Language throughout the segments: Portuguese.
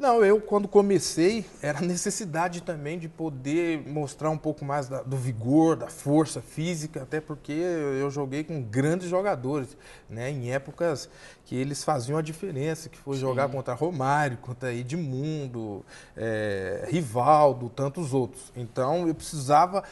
Não, eu quando comecei era necessidade também de poder mostrar um pouco mais da, do vigor, da força física, até porque eu joguei com grandes jogadores, né? Em épocas que eles faziam a diferença, que foi Sim. jogar contra Romário, contra Edmundo, é, Rivaldo, tantos outros. Então eu precisava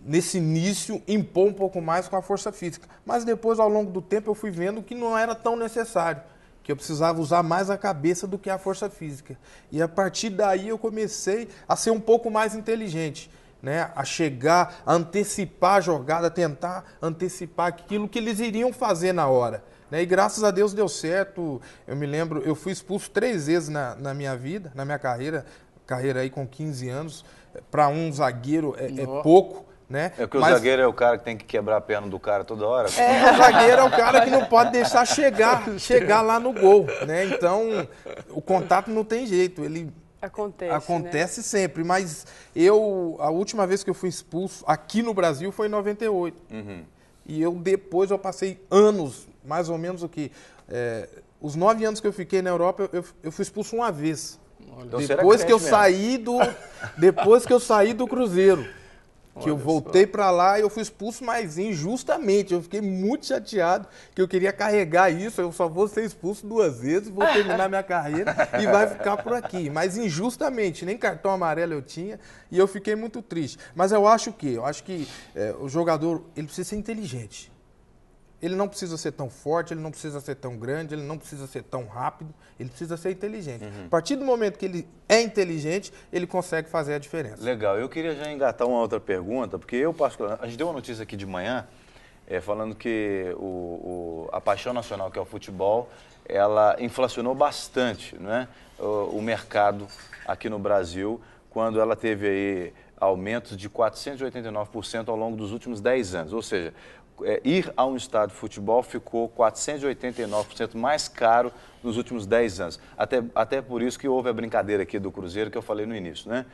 nesse início, impor um pouco mais com a força física. Mas depois, ao longo do tempo, eu fui vendo que não era tão necessário que eu precisava usar mais a cabeça do que a força física. E a partir daí eu comecei a ser um pouco mais inteligente, né? a chegar, a antecipar a jogada, tentar antecipar aquilo que eles iriam fazer na hora. Né? E graças a Deus deu certo. Eu me lembro, eu fui expulso três vezes na, na minha vida, na minha carreira, carreira aí com 15 anos. Para um zagueiro é, é pouco né? É que Mas... o zagueiro é o cara que tem que quebrar a perna do cara toda hora. É, o zagueiro é o cara que não pode deixar chegar, chegar lá no gol, né? Então, o contato não tem jeito, ele Acontece. Acontece né? sempre, mas eu, a última vez que eu fui expulso aqui no Brasil foi em 98. Uhum. E eu depois, eu passei anos, mais ou menos o que? É, os nove anos que eu fiquei na Europa, eu, eu fui expulso uma vez. Então depois que, é que eu assim mesmo? saí do. Depois que eu saí do Cruzeiro que Olha eu voltei para lá e eu fui expulso, mas injustamente. Eu fiquei muito chateado que eu queria carregar isso. Eu só vou ser expulso duas vezes, vou terminar minha carreira e vai ficar por aqui. Mas injustamente, nem cartão amarelo eu tinha e eu fiquei muito triste. Mas eu acho o quê? eu acho que é, o jogador ele precisa ser inteligente. Ele não precisa ser tão forte, ele não precisa ser tão grande, ele não precisa ser tão rápido, ele precisa ser inteligente. Uhum. A partir do momento que ele é inteligente, ele consegue fazer a diferença. Legal. Eu queria já engatar uma outra pergunta, porque eu, particularmente, a gente deu uma notícia aqui de manhã, é, falando que o, o, a paixão nacional, que é o futebol, ela inflacionou bastante né? o, o mercado aqui no Brasil, quando ela teve aí aumentos de 489% ao longo dos últimos 10 anos. Ou seja, é, ir a um estádio de futebol ficou 489% mais caro nos últimos 10 anos. Até, até por isso que houve a brincadeira aqui do Cruzeiro que eu falei no início, né?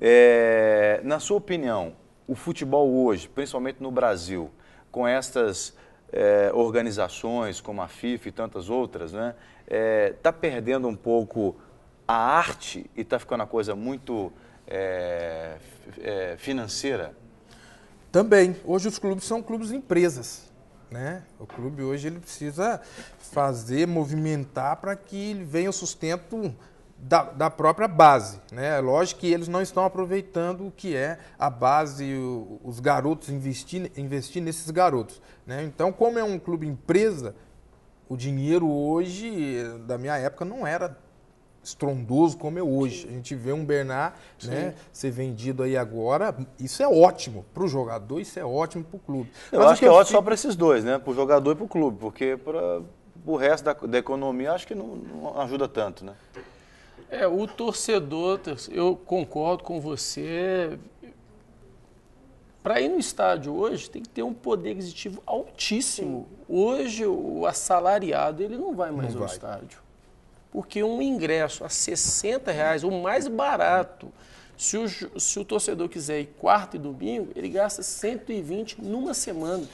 É, na sua opinião, o futebol hoje, principalmente no Brasil, com estas é, organizações como a FIFA e tantas outras, né, está é, tá perdendo um pouco a arte e está ficando a coisa muito é, é, financeira? Também. Hoje os clubes são clubes empresas. Né? O clube hoje ele precisa fazer, movimentar para que ele venha o sustento da, da, própria base. Né? É lógico que eles não estão aproveitando o que é a base, o, os garotos, investir, investir nesses garotos. Né? Então, como é um clube empresa, o dinheiro hoje, da minha época, não era estrondoso como é hoje. A gente vê um Bernard né, ser vendido aí agora, isso é ótimo para o jogador, isso é ótimo para o clube. Eu Mas acho que é ótimo fico... só para esses dois, né? Para o jogador e para o clube, porque para o resto da, da, economia acho que não, não ajuda tanto, né? É, o torcedor, eu concordo com você. Para ir no estádio hoje, tem que ter um poder aquisitivo altíssimo. Hoje, o assalariado, ele não vai mais não ao vai. estádio porque um ingresso a 60 reais, o mais barato, se o, se o torcedor quiser ir quarta e domingo, ele gasta 120 numa semana.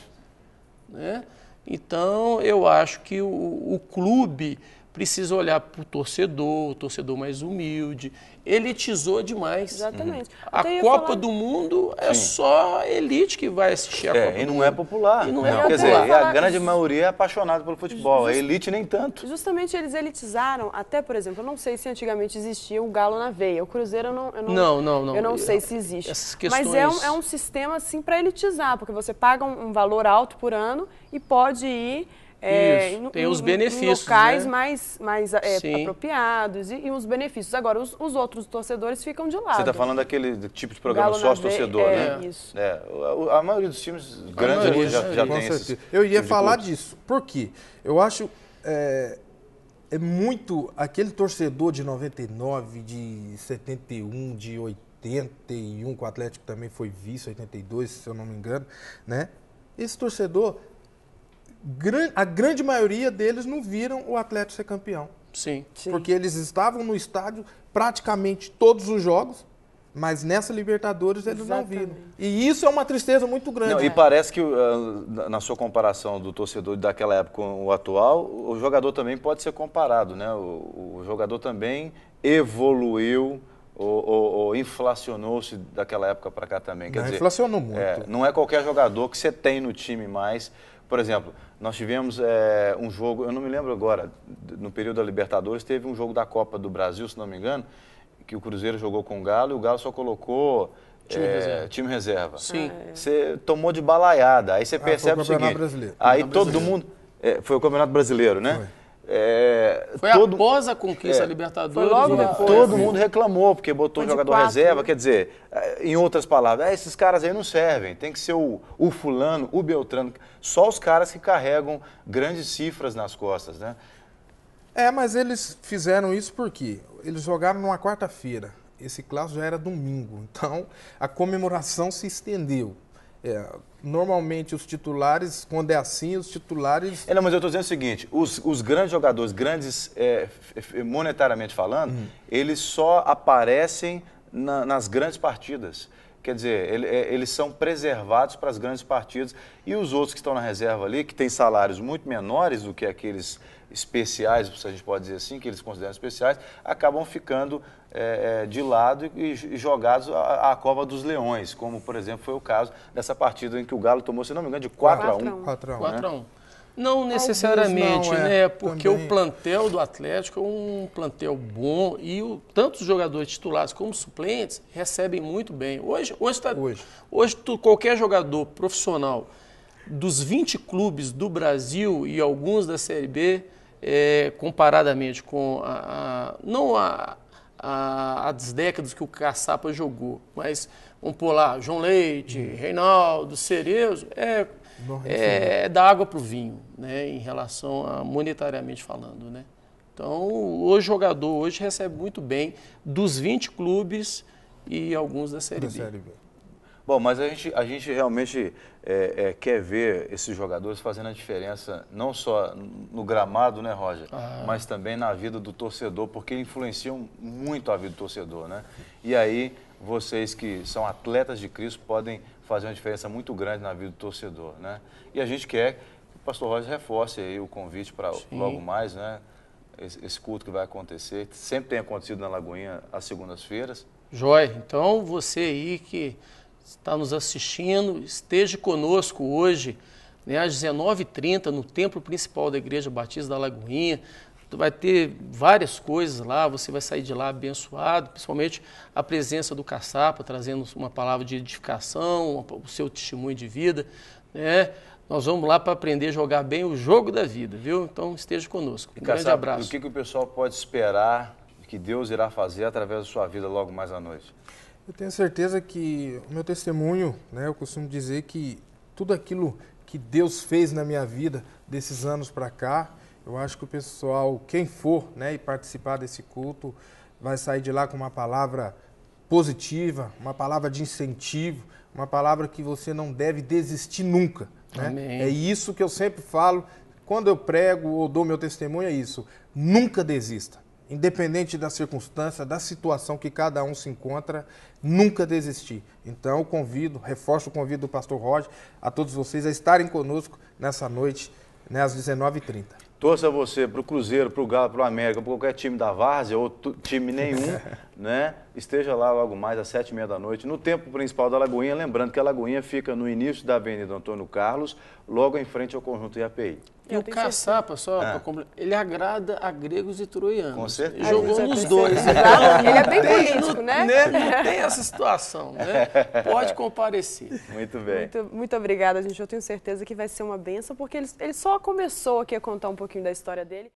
Né? Então, eu acho que o, o clube precisa olhar para o torcedor, o torcedor mais humilde. Elitizou demais. Exatamente. Uhum. A Copa falar... do Mundo é Sim. só elite que vai assistir a é, Copa. E não é popular. E não, não. é popular. Quer dizer, a grande maioria é apaixonada pelo futebol. Just... A elite nem tanto. Justamente eles elitizaram, até, por exemplo, eu não sei se antigamente existia o galo na veia. O Cruzeiro eu não. Eu não, não, não, não. Eu não sei é, se existe. Essas questões... Mas é um, é um sistema assim para elitizar, porque você paga um, um valor alto por ano e pode ir é, Isso, tem os benefícios. Em locais né? mais, mais é, apropriados e, e, os benefícios. Agora, os, os, outros torcedores ficam de tá lado. Você está falando daquele tipo de programa sócio-torcedor, né? é, né? Isso. É, a, a maioria dos times grandes maioria, já, já tem esses, Eu ia falar disso. Por quê? Eu acho é, é muito aquele torcedor de 99, de 71, de 81, que o Atlético também foi vice, 82, se eu não me engano, né? Esse torcedor a grande maioria deles não viram o Atlético ser campeão. Sim. Sim. Porque eles estavam no estádio praticamente todos os jogos, mas nessa Libertadores eles Exatamente. não viram. E isso é uma tristeza muito grande. Não, e é. parece que, ah, na sua comparação do torcedor daquela época com o atual, o jogador também pode ser comparado, né? O, o jogador também evoluiu ou, inflacionou-se daquela época para cá também. Quer não, dizer, inflacionou muito. É, não é qualquer jogador que você tem no time mais. Por exemplo, nós tivemos é, um jogo, eu não me lembro agora, no período da Libertadores, teve um jogo da Copa do Brasil, se não me engano, que o Cruzeiro jogou com o Galo e o Galo só colocou Time, é, reserva. time reserva. Sim. Ah, é. Você tomou de balaiada. Aí você ah, percebe o seguinte. Brasileiro. Aí todo brasileiro. mundo. É, foi o Campeonato Brasileiro, né? É, foi todo... após a conquista é, Libertadores. Foi logo né? depois. Todo assim. mundo reclamou, porque botou foi jogador quatro, reserva, né? quer dizer, é, em outras palavras, ah, esses caras aí não servem, tem que ser o, o fulano, o beltrano, só os caras que carregam grandes cifras nas costas, né? É, mas eles fizeram isso porque eles jogaram numa quarta-feira. Esse clássico já era domingo, então a comemoração se estendeu. É, normalmente os titulares, quando é assim, os titulares. É, não, mas eu estou dizendo o seguinte: os, os grandes jogadores, grandes é, monetariamente falando, uhum. eles só aparecem na, nas grandes partidas. Quer dizer, ele, é, eles são preservados para as grandes partidas. E os outros que estão na reserva ali, que têm salários muito menores do que aqueles especiais, se a gente pode dizer assim, que eles consideram especiais, acabam ficando é, é, de lado e, e jogados à, à, cova dos leões, como, por exemplo, foi o caso dessa partida em que o Galo tomou, se não me engano, de 4 a 1 4 a 1, 4 a 1. Né? Não necessariamente, não, é, né? Porque também. o plantel do Atlético é um plantel bom e o, tanto os jogadores titulares como suplentes recebem muito bem. Hoje, hoje, tá, hoje. hoje tu, qualquer jogador profissional dos 20 clubes do Brasil e alguns da Série B, é, comparadamente com a, a não a, há as décadas que o Caçapa jogou. Mas vamos pôr lá, João Leite, uhum. Reinaldo, Cerezo, é, é, é da água para o vinho, né, em relação a monetariamente falando. Né? Então, o jogador hoje recebe muito bem dos 20 clubes e alguns da Série da B. Série B. Bom, mas a gente, a gente realmente é, é, quer ver esses jogadores fazendo a diferença, não só no gramado, né, Roger? Ah. É. Mas também na vida do torcedor, porque influenciam muito a vida do torcedor, né? E aí, vocês que são atletas de Cristo podem fazer uma diferença muito grande na vida do torcedor, né? E a gente quer que o pastor Roger reforce aí o convite para logo mais, né? Esse, esse culto que vai acontecer, sempre tem acontecido na Lagoinha às segundas-feiras. Joy, então você aí que está nos assistindo, esteja conosco hoje, né, às 19h30, no templo principal da Igreja Batista da Lagoinha. Vai ter várias coisas lá, você vai sair de lá abençoado, principalmente a presença do caçapa, trazendo uma palavra de edificação, o seu testemunho de vida. Né? Nós vamos lá para aprender a jogar bem o jogo da vida, viu? Então esteja conosco. Um e, grande caçapa, abraço. O que, que o pessoal pode esperar que Deus irá fazer através da sua vida logo mais à noite? Eu tenho certeza que o meu testemunho, né, eu costumo dizer que tudo aquilo que Deus fez na minha vida desses anos para cá, eu acho que o pessoal, quem for, né, e participar desse culto, vai sair de lá com uma palavra positiva, uma palavra de incentivo, uma palavra que você não deve desistir nunca. Né? É isso que eu sempre falo quando eu prego ou dou meu testemunho é isso. Nunca desista independente da circunstância, da situação que cada um se encontra, nunca desistir. Então, eu convido, reforço o convite do pastor Roger, a todos vocês a estarem conosco nessa noite, né, às 19h30. Torça você para o Cruzeiro, para o Galo, para o América, para qualquer time da Várzea ou time nenhum, né? Esteja lá logo mais às sete e meia da noite, no tempo principal da Lagoinha. Lembrando que a Lagoinha fica no início da Avenida Antônio Carlos, logo em frente ao conjunto IAPI. E o caçapa, só ah. ele agrada a gregos e troianos. Com certeza. Jogou é, nos dois. Ele é bem político, né? né? Não tem essa situação, né? Pode comparecer. Muito bem. Muito, muito obrigada, gente. Eu tenho certeza que vai ser uma benção, porque ele, ele só começou aqui a contar um pouquinho da história dele.